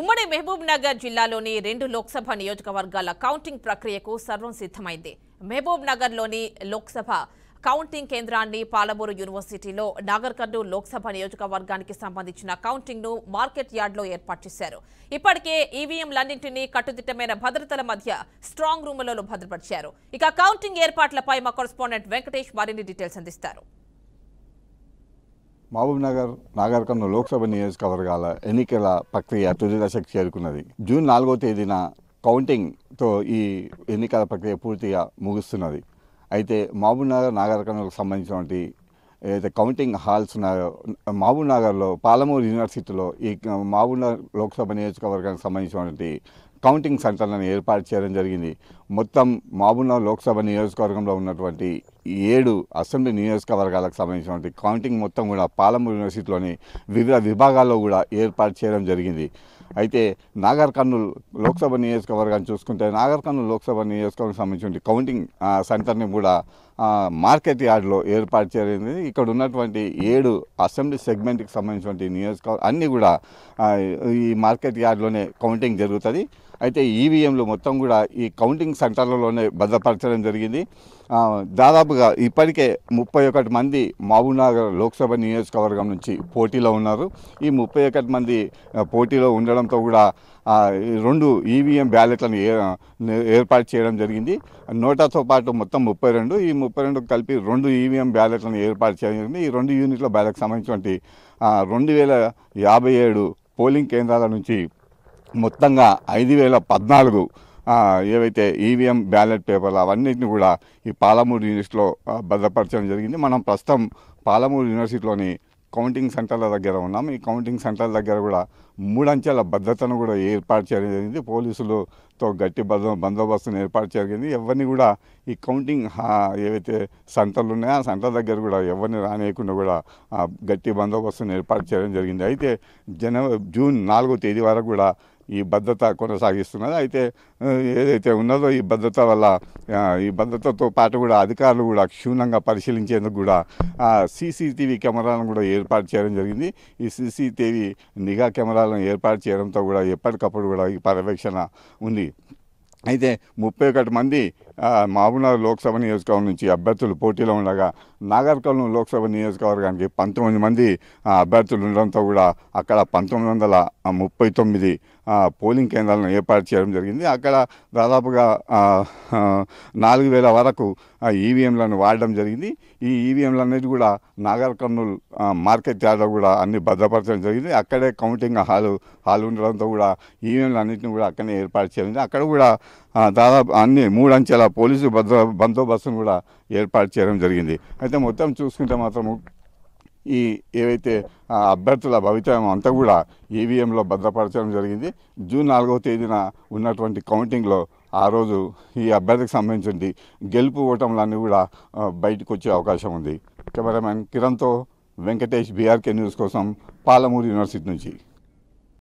ఉమ్మడి మహబూబ్ నగర్ జిల్లాలోని రెండు లోక్సభ నియోజకవర్గాల కౌంటింగ్ ప్రక్రియకు సర్వం సిద్ధమైంది మహబూబ్ నగర్లోని లోక్సభ కౌంటింగ్ కేంద్రాన్ని పాలమూరు యూనివర్సిటీలో నాగర్ కర్నూలు లోక్సభ నియోజకవర్గానికి సంబంధించిన కౌంటింగ్ ను మార్కెట్ యార్డ్లో ఏర్పాటు చేశారు ఇప్పటికే ఈవీఎంలన్నింటినీ కట్టుదిట్టమైన భద్రతల మధ్య స్ట్రాంగ్ రూములలో భద్రపరిచారు ఇక కౌంటింగ్ ఏర్పాట్లపై మా కరస్పాండెంట్ వెంకటేష్ మరిన్ని డీటెయిల్స్ అందిస్తారు మహబూబ్నగర్ నాగర్ లోక్సభ నియోజకవర్గాల ఎన్నికల ప్రక్రియ తుది దశకు చేరుకున్నది జూన్ నాలుగో తేదీన కౌంటింగ్తో ఈ ఎన్నికల ప్రక్రియ పూర్తిగా ముగుస్తున్నది అయితే మహబూబ్నగర్ నాగర్ కర్నూలుకు సంబంధించినటువంటి ఏదైతే కౌంటింగ్ హాల్స్ ఉన్నాయో మహబూబ్నగర్లో పాలమూరు యూనివర్సిటీలో ఈ మహబూబ్నగర్ లోక్సభ నియోజకవర్గానికి సంబంధించినటువంటి కౌంటింగ్ సెంటర్లను ఏర్పాటు చేయడం జరిగింది మొత్తం మహబూబ్నగర్ లోక్సభ నియోజకవర్గంలో ఉన్నటువంటి ఏడు అసెంబ్లీ నియోజకవర్గాలకు సంబంధించినటువంటి కౌంటింగ్ మొత్తం కూడా పాలమూరు యూనివర్సిటీలోని వివిధ విభాగాల్లో కూడా ఏర్పాటు చేయడం జరిగింది అయితే నాగర్ కర్నూలు లోక్సభ నియోజకవర్గాన్ని చూసుకుంటే నాగర్ కర్నూలు లోక్సభ నియోజకవర్గం సంబంధించిన కౌంటింగ్ సెంటర్ని కూడా మార్కెట్ యార్డ్లో ఏర్పాటు చేయడం ఇక్కడ ఉన్నటువంటి ఏడు అసెంబ్లీ సెగ్మెంట్కి సంబంధించినటువంటి నియోజకవర్గం అన్నీ కూడా ఈ మార్కెట్ యార్డ్లోనే కౌంటింగ్ జరుగుతుంది అయితే ఈవీఎంలు e మొత్తం కూడా ఈ కౌంటింగ్ సెంటర్లలోనే భద్రపరచడం జరిగింది దాదాపుగా ఇప్పటికే ముప్పై ఒకటి మంది మహబూబ్నగర్ లోక్సభ నియోజకవర్గం నుంచి పోటీలో ఉన్నారు ఈ ముప్పై ఒకటి మంది పోటీలో ఉండడంతో కూడా రెండు ఈవీఎం e బ్యాలెట్లను ఏర్పాటు చేయడం జరిగింది నోటాతో పాటు మొత్తం ముప్పై రెండు ఈ ముప్పై రెండు కలిపి రెండు ఈవీఎం e బ్యాలెట్లను ఏర్పాటు చేయడం జరిగింది ఈ రెండు యూనిట్ల బ్యాలెట్కి సంబంధించినటువంటి రెండు వేల యాభై ఏడు పోలింగ్ కేంద్రాల నుంచి మొత్తంగా ఐదు వేల పద్నాలుగు ఏవైతే ఈవీఎం బ్యాలెట్ పేపర్లు అవన్నిటిని కూడా ఈ పాలమూరు యూనివర్సిటీలో భద్రపరచడం జరిగింది మనం ప్రస్తుతం పాలమూరు యూనివర్సిటీలోని కౌంటింగ్ సెంటర్ల దగ్గర ఉన్నాం ఈ కౌంటింగ్ సెంటర్ల దగ్గర కూడా మూడంచెల భద్రతను కూడా ఏర్పాటు చేయడం జరిగింది పోలీసులతో గట్టి భద్ర బందోబస్తును ఏర్పాటు జరిగింది ఎవరిని కూడా ఈ కౌంటింగ్ ఏవైతే సెంటర్లు ఉన్నాయో ఆ సెంటర్ దగ్గర కూడా ఎవరిని రానియకుండా కూడా గట్టి బందోబస్తును ఏర్పాటు చేయడం జరిగింది అయితే జనవరి జూన్ నాలుగో తేదీ వరకు కూడా ఈ భద్రత కొనసాగిస్తున్నది అయితే ఏదైతే ఉన్నదో ఈ భద్రత వల్ల ఈ భద్రతతో పాటు కూడా అధికారులు కూడా క్షుణ్ణంగా పరిశీలించేందుకు కూడా సీసీటీవీ కెమెరాలను కూడా ఏర్పాటు చేయడం జరిగింది ఈ సీసీటీవీ నిఘా కెమెరాలను ఏర్పాటు చేయడంతో కూడా ఎప్పటికప్పుడు కూడా ఈ పర్యవేక్షణ ఉంది అయితే ముప్పై ఒకటి మంది మహబూబ్నగర్ లోక్సభ నియోజకవర్గం నుంచి అభ్యర్థులు పోటీలో ఉండగా నాగర్ లోక్సభ నియోజకవర్గానికి పంతొమ్మిది మంది అభ్యర్థులు ఉండడంతో కూడా అక్కడ పంతొమ్మిది వందల ముప్పై తొమ్మిది పోలింగ్ కేంద్రాలను ఏర్పాటు చేయడం జరిగింది అక్కడ దాదాపుగా నాలుగు వేల వరకు ఈవీఎంలను వాడడం జరిగింది ఈ ఈవీఎంలు అనేది కూడా నాగర్ మార్కెట్ యార్డ్లో కూడా అన్ని భద్రపరచడం జరిగింది అక్కడే కౌంటింగ్ హాలు హాల్ ఉండడంతో కూడా ఈవీఎంలు అన్నింటిని కూడా అక్కడనే ఏర్పాటు చేయడం అక్కడ కూడా దాదాపు అన్ని మూడు అంచెల పోలీసు భద్ర బందోబస్తును కూడా ఏర్పాటు చేయడం జరిగింది అయితే మొత్తం చూసుకుంటే మాత్రం ఈ ఏవైతే అభ్యర్థుల భవితవ్యం అంతా కూడా ఈవీఎంలో భద్రపరచడం జరిగింది జూన్ నాలుగవ తేదీన ఉన్నటువంటి కౌంటింగ్లో ఆ రోజు ఈ అభ్యర్థికి సంబంధించి గెలుపు ఓటములన్నీ కూడా బయటకు వచ్చే అవకాశం ఉంది కెమెరామెన్ కిరణ్తో వెంకటేష్ బీఆర్కే న్యూస్ కోసం పాలమూరు యూనివర్సిటీ నుంచి